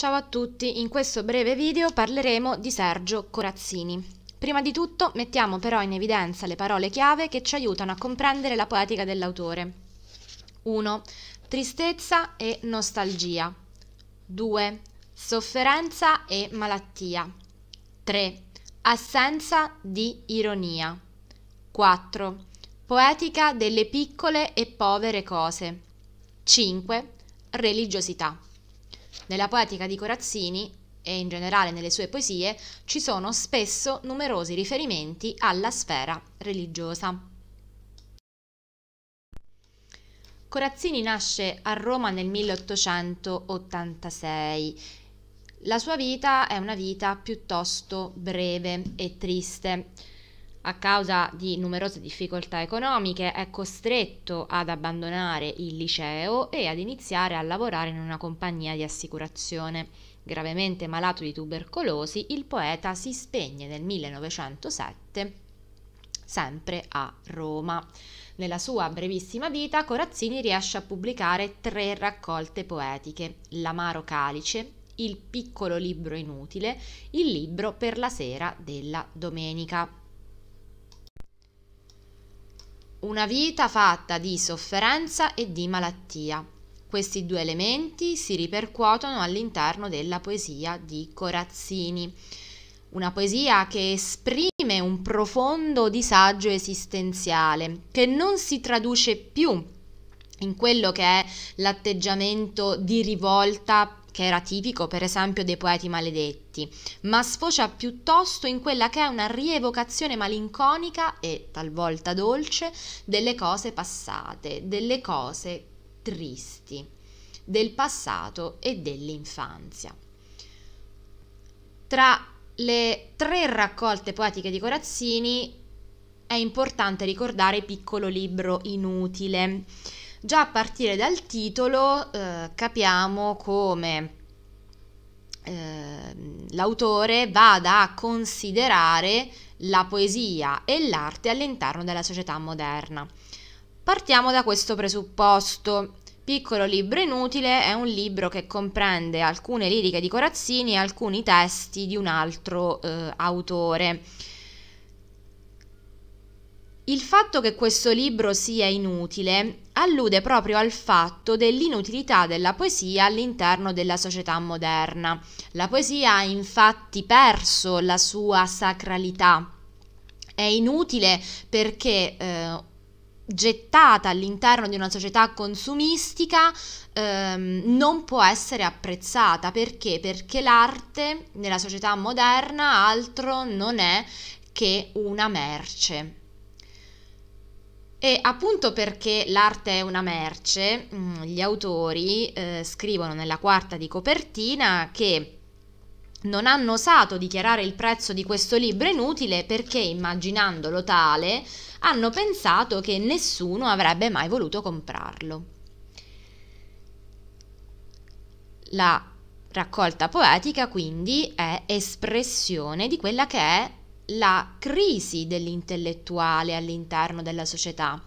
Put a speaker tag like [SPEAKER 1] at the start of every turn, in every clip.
[SPEAKER 1] Ciao a tutti, in questo breve video parleremo di Sergio Corazzini. Prima di tutto mettiamo però in evidenza le parole chiave che ci aiutano a comprendere la poetica dell'autore. 1. Tristezza e nostalgia. 2. Sofferenza e malattia. 3. Assenza di ironia. 4. Poetica delle piccole e povere cose. 5. Religiosità. Nella poetica di Corazzini, e in generale nelle sue poesie, ci sono spesso numerosi riferimenti alla sfera religiosa. Corazzini nasce a Roma nel 1886. La sua vita è una vita piuttosto breve e triste a causa di numerose difficoltà economiche, è costretto ad abbandonare il liceo e ad iniziare a lavorare in una compagnia di assicurazione. Gravemente malato di tubercolosi, il poeta si spegne nel 1907, sempre a Roma. Nella sua brevissima vita, Corazzini riesce a pubblicare tre raccolte poetiche, L'amaro calice, Il piccolo libro inutile, Il libro per la sera della domenica. Una vita fatta di sofferenza e di malattia. Questi due elementi si ripercuotono all'interno della poesia di Corazzini, una poesia che esprime un profondo disagio esistenziale, che non si traduce più in quello che è l'atteggiamento di rivolta che era tipico per esempio dei poeti maledetti, ma sfocia piuttosto in quella che è una rievocazione malinconica e talvolta dolce delle cose passate, delle cose tristi, del passato e dell'infanzia. Tra le tre raccolte poetiche di Corazzini è importante ricordare Piccolo libro inutile Già a partire dal titolo eh, capiamo come eh, l'autore vada a considerare la poesia e l'arte all'interno della società moderna. Partiamo da questo presupposto. Piccolo libro inutile è un libro che comprende alcune liriche di Corazzini e alcuni testi di un altro eh, autore. Il fatto che questo libro sia inutile allude proprio al fatto dell'inutilità della poesia all'interno della società moderna. La poesia ha infatti perso la sua sacralità. È inutile perché eh, gettata all'interno di una società consumistica ehm, non può essere apprezzata perché? Perché l'arte nella società moderna altro non è che una merce. E appunto perché l'arte è una merce, mm, gli autori eh, scrivono nella quarta di copertina che non hanno osato dichiarare il prezzo di questo libro inutile perché, immaginandolo tale, hanno pensato che nessuno avrebbe mai voluto comprarlo. La raccolta poetica quindi è espressione di quella che è la crisi dell'intellettuale all'interno della società,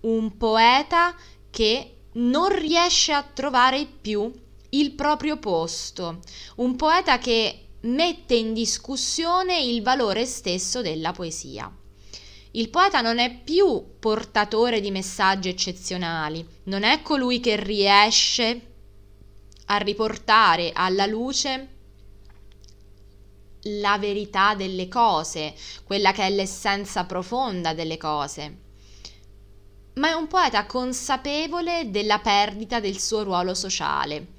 [SPEAKER 1] un poeta che non riesce a trovare più il proprio posto, un poeta che mette in discussione il valore stesso della poesia. Il poeta non è più portatore di messaggi eccezionali, non è colui che riesce a riportare alla luce la verità delle cose, quella che è l'essenza profonda delle cose. Ma è un poeta consapevole della perdita del suo ruolo sociale.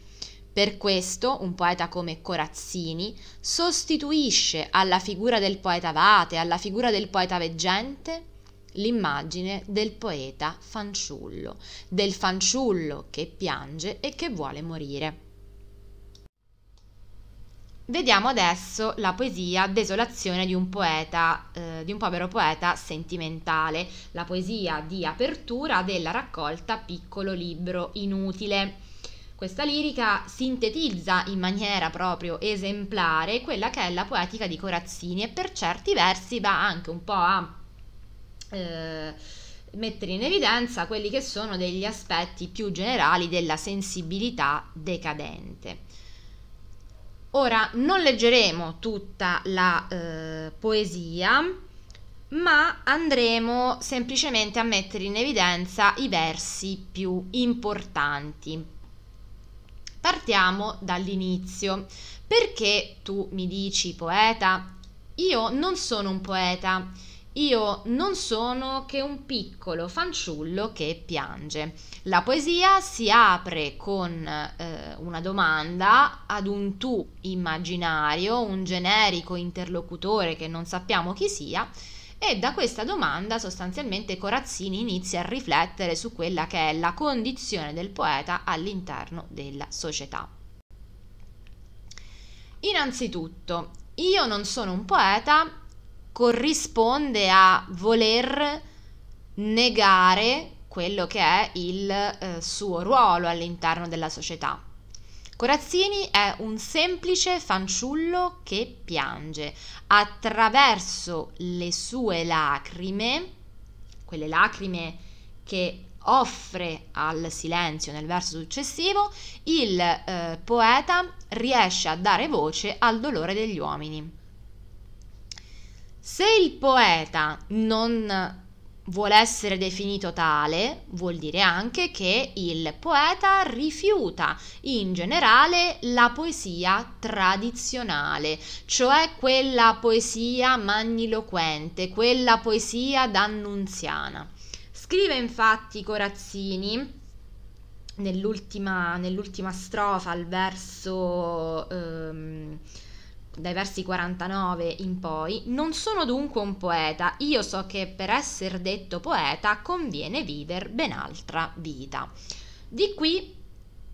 [SPEAKER 1] Per questo un poeta come Corazzini sostituisce alla figura del poeta vate, alla figura del poeta veggente, l'immagine del poeta fanciullo, del fanciullo che piange e che vuole morire. Vediamo adesso la poesia Desolazione di un, poeta, eh, di un povero poeta sentimentale, la poesia di apertura della raccolta Piccolo libro inutile. Questa lirica sintetizza in maniera proprio esemplare quella che è la poetica di Corazzini e per certi versi va anche un po' a eh, mettere in evidenza quelli che sono degli aspetti più generali della sensibilità decadente. Ora non leggeremo tutta la eh, poesia, ma andremo semplicemente a mettere in evidenza i versi più importanti. Partiamo dall'inizio. Perché tu mi dici poeta? Io non sono un poeta. Io non sono che un piccolo fanciullo che piange. La poesia si apre con eh, una domanda ad un tu immaginario, un generico interlocutore che non sappiamo chi sia, e da questa domanda sostanzialmente Corazzini inizia a riflettere su quella che è la condizione del poeta all'interno della società. Innanzitutto, io non sono un poeta corrisponde a voler negare quello che è il eh, suo ruolo all'interno della società. Corazzini è un semplice fanciullo che piange. Attraverso le sue lacrime, quelle lacrime che offre al silenzio nel verso successivo, il eh, poeta riesce a dare voce al dolore degli uomini. Se il poeta non vuole essere definito tale, vuol dire anche che il poeta rifiuta in generale la poesia tradizionale, cioè quella poesia magniloquente, quella poesia d'annunziana. Scrive infatti Corazzini nell'ultima, nell'ultima strofa al verso... Ehm, dai versi 49 in poi, non sono dunque un poeta, io so che per essere detto poeta conviene vivere ben altra vita. Di qui,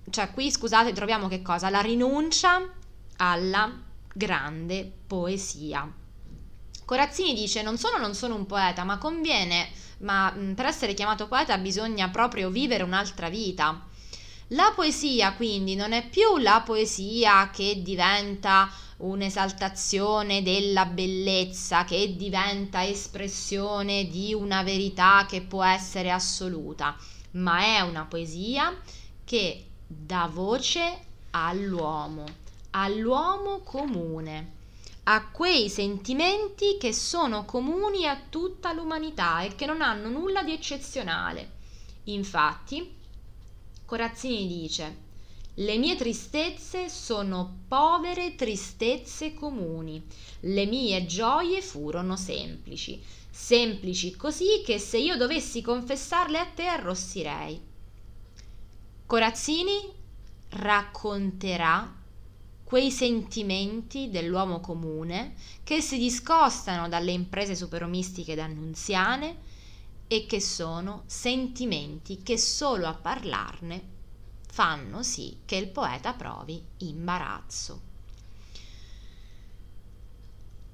[SPEAKER 1] cioè qui scusate, troviamo che cosa? La rinuncia alla grande poesia. Corazzini dice non solo non sono un poeta, ma conviene, ma mm, per essere chiamato poeta bisogna proprio vivere un'altra vita. La poesia quindi non è più la poesia che diventa un'esaltazione della bellezza che diventa espressione di una verità che può essere assoluta, ma è una poesia che dà voce all'uomo, all'uomo comune a quei sentimenti che sono comuni a tutta l'umanità e che non hanno nulla di eccezionale. Infatti, Corazzini dice, le mie tristezze sono povere tristezze comuni, le mie gioie furono semplici, semplici così che se io dovessi confessarle a te arrossirei. Corazzini racconterà quei sentimenti dell'uomo comune che si discostano dalle imprese superomistiche d'annunziane e che sono sentimenti che solo a parlarne fanno sì che il poeta provi imbarazzo.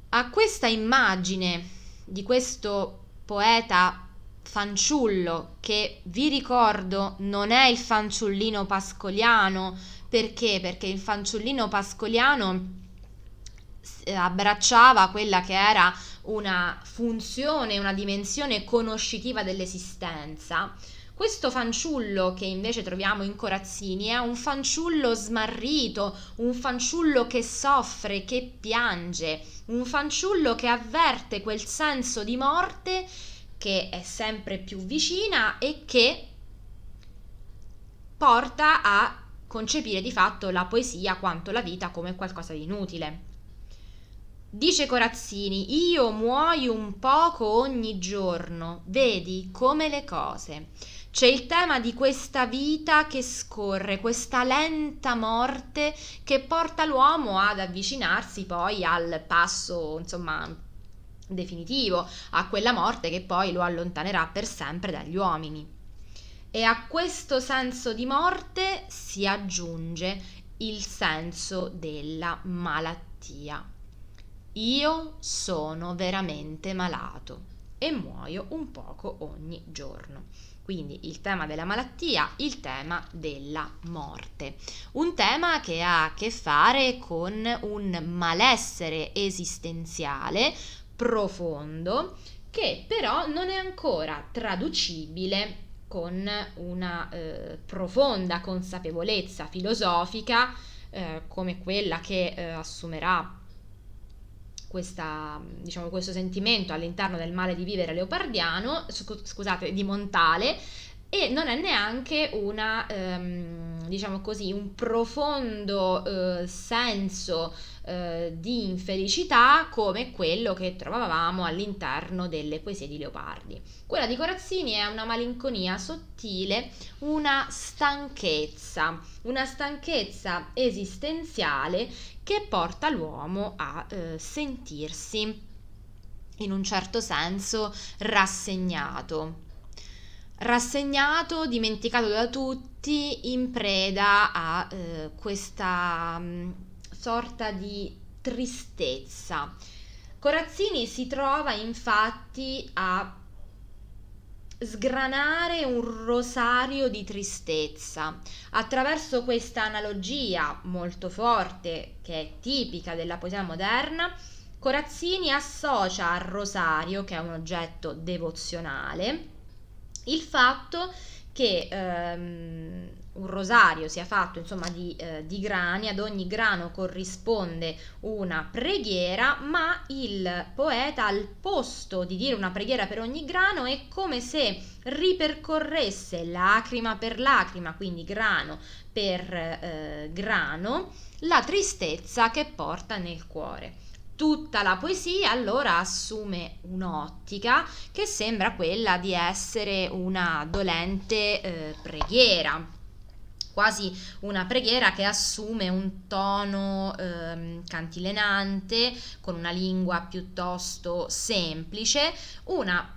[SPEAKER 1] A questa immagine di questo poeta fanciullo che vi ricordo non è il fanciullino pascoliano perché perché il fanciullino pascoliano eh, abbracciava quella che era una funzione, una dimensione conoscitiva dell'esistenza questo fanciullo che invece troviamo in Corazzini è un fanciullo smarrito, un fanciullo che soffre, che piange, un fanciullo che avverte quel senso di morte che è sempre più vicina e che porta a concepire di fatto la poesia quanto la vita come qualcosa di inutile. Dice Corazzini, io muoio un poco ogni giorno, vedi come le cose. C'è il tema di questa vita che scorre, questa lenta morte che porta l'uomo ad avvicinarsi poi al passo, insomma, definitivo, a quella morte che poi lo allontanerà per sempre dagli uomini. E a questo senso di morte si aggiunge il senso della malattia. Io sono veramente malato e muoio un poco ogni giorno quindi il tema della malattia, il tema della morte. Un tema che ha a che fare con un malessere esistenziale profondo che però non è ancora traducibile con una eh, profonda consapevolezza filosofica eh, come quella che eh, assumerà questa, diciamo, questo sentimento all'interno del male di vivere leopardiano, scusate, di Montale, e non è neanche una, ehm, diciamo così, un profondo eh, senso eh, di infelicità come quello che trovavamo all'interno delle poesie di Leopardi. Quella di Corazzini è una malinconia sottile, una stanchezza, una stanchezza esistenziale che porta l'uomo a eh, sentirsi in un certo senso rassegnato. Rassegnato, dimenticato da tutti, in preda a eh, questa mh, mm, sorta di tristezza. Corazzini si trova infatti a sgranare un rosario di tristezza. Attraverso questa analogia molto forte, che è tipica della poesia moderna, Corazzini associa al rosario, che è un oggetto devozionale, il fatto che che ehm, un rosario sia fatto insomma di, eh, di, grani, ad ogni grano corrisponde una preghiera, ma il poeta al posto di dire una preghiera per ogni grano è come se ripercorresse lacrima per lacrima, quindi grano per eh, grano, la tristezza che porta nel cuore tutta la poesia allora assume un'ottica che sembra quella di essere una dolente eh, preghiera, quasi una preghiera che assume un tono eh, cantilenante, con una lingua piuttosto semplice, una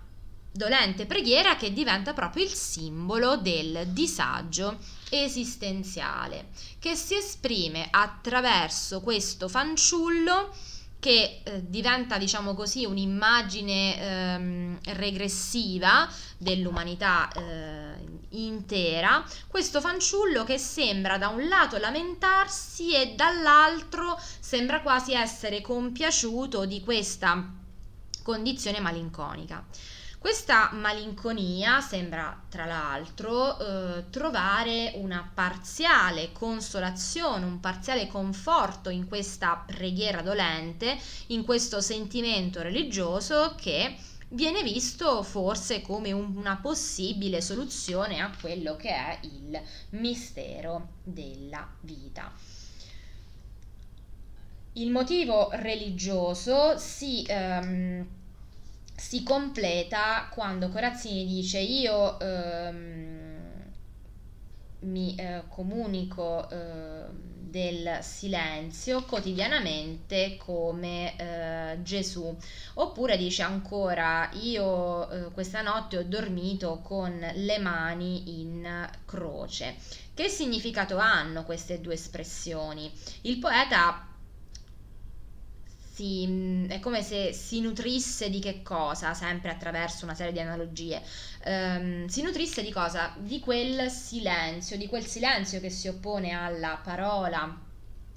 [SPEAKER 1] dolente preghiera che diventa proprio il simbolo del disagio esistenziale, che si esprime attraverso questo fanciullo che eh, diventa, diciamo così, un'immagine ehm, regressiva dell'umanità eh, intera, questo fanciullo che sembra da un lato lamentarsi e dall'altro sembra quasi essere compiaciuto di questa condizione malinconica. Questa malinconia sembra, tra l'altro, eh, trovare una parziale consolazione, un parziale conforto in questa preghiera dolente, in questo sentimento religioso che viene visto forse come un, una possibile soluzione a quello che è il mistero della vita. Il motivo religioso si... Ehm, si completa quando Corazzini dice io ehm, mi eh, comunico eh, del silenzio quotidianamente come eh, Gesù oppure dice ancora io eh, questa notte ho dormito con le mani in croce che significato hanno queste due espressioni il poeta si, è come se si nutrisse di che cosa, sempre attraverso una serie di analogie, ehm, si nutrisse di cosa? Di quel silenzio, di quel silenzio che si oppone alla parola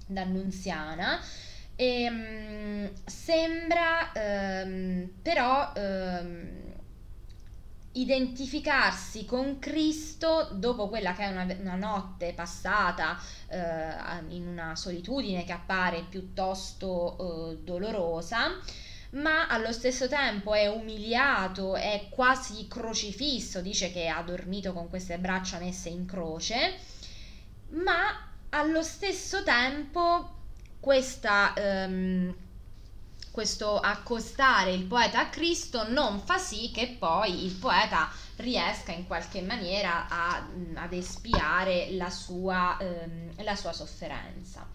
[SPEAKER 1] d'annunziana e ehm, mh, sembra ehm, però... Ehm, identificarsi con Cristo dopo quella che è una, una notte passata eh, in una solitudine che appare piuttosto eh, dolorosa, ma allo stesso tempo è umiliato, è quasi crocifisso, dice che ha dormito con queste braccia messe in croce, ma allo stesso tempo questa... Ehm, questo accostare il poeta a Cristo non fa sì che poi il poeta riesca in qualche maniera a, ad espiare la sua, ehm, la sua sofferenza.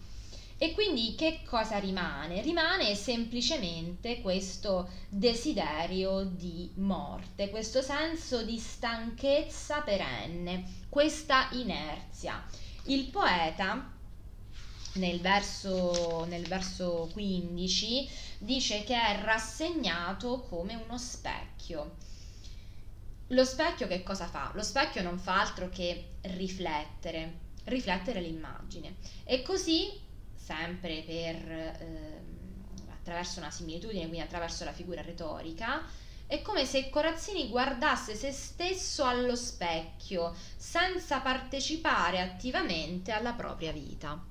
[SPEAKER 1] E quindi che cosa rimane? Rimane semplicemente questo desiderio di morte, questo senso di stanchezza perenne, questa inerzia. Il poeta nel verso, nel verso 15 dice che è rassegnato come uno specchio. Lo specchio che cosa fa? Lo specchio non fa altro che riflettere, riflettere l'immagine. E così, sempre per, eh, attraverso una similitudine, quindi attraverso la figura retorica, è come se Corazzini guardasse se stesso allo specchio, senza partecipare attivamente alla propria vita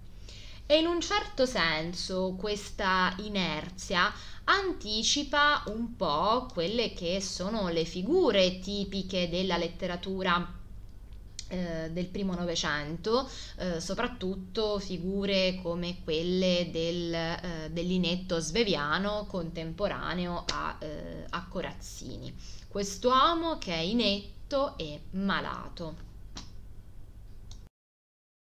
[SPEAKER 1] e in un certo senso questa inerzia anticipa un po' quelle che sono le figure tipiche della letteratura eh, del primo novecento, eh, soprattutto figure come quelle del, eh, dell'inetto sveviano contemporaneo a, eh, a Corazzini. Quest'uomo che è inetto e malato.